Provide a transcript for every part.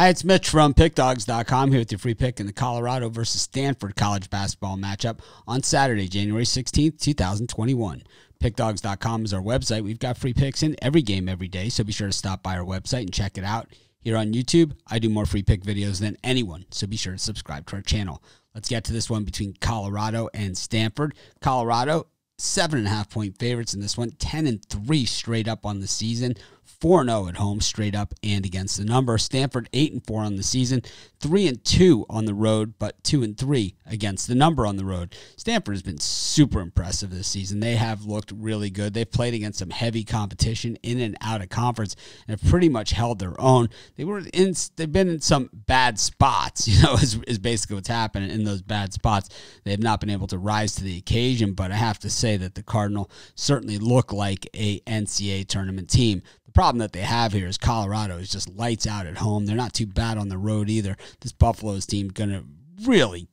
Hi, it's Mitch from PickDogs.com here with your free pick in the Colorado versus Stanford college basketball matchup on Saturday, January 16th, 2021. PickDogs.com is our website. We've got free picks in every game every day, so be sure to stop by our website and check it out. Here on YouTube, I do more free pick videos than anyone, so be sure to subscribe to our channel. Let's get to this one between Colorado and Stanford. Colorado, seven and a half point favorites in this one, 10 and three straight up on the season. 4 0 at home, straight up and against the number. Stanford 8 and 4 on the season, 3 and 2 on the road, but 2 and 3 against the number on the road. Stanford has been super impressive this season. They have looked really good. They've played against some heavy competition in and out of conference and have pretty much held their own. They were in, they've been in some bad spots, you know, is, is basically what's happened in those bad spots. They have not been able to rise to the occasion, but I have to say that the Cardinal certainly look like a NCAA tournament team. The problem that they have here is Colorado is just lights out at home. They're not too bad on the road either. This Buffalo's team going to really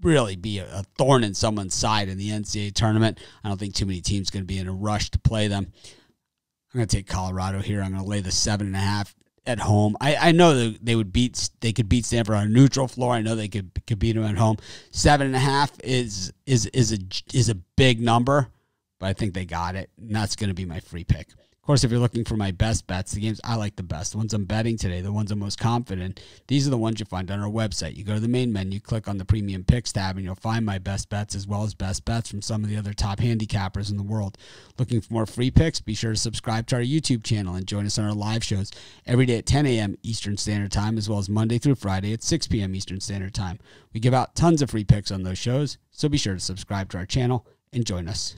really be a, thorn in someone's side in the NCAA tournament. I don't think too many teams going to be in a rush to play them. I'm going to take Colorado here. I'm going to lay the seven and a half at home. I, I know they would beat they could beat Stanford on a neutral floor. I know they could could beat them at home. Seven and a half is is is a is a big number but I think they got it. And that's going to be my free pick. Of course, if you're looking for my best bets, the games I like the best, the ones I'm betting today, the ones I'm most confident, these are the ones you find on our website. You go to the main menu, click on the premium picks tab, and you'll find my best bets as well as best bets from some of the other top handicappers in the world. Looking for more free picks? Be sure to subscribe to our YouTube channel and join us on our live shows every day at 10 a.m. Eastern Standard Time, as well as Monday through Friday at 6 p.m. Eastern Standard Time. We give out tons of free picks on those shows, so be sure to subscribe to our channel and join us.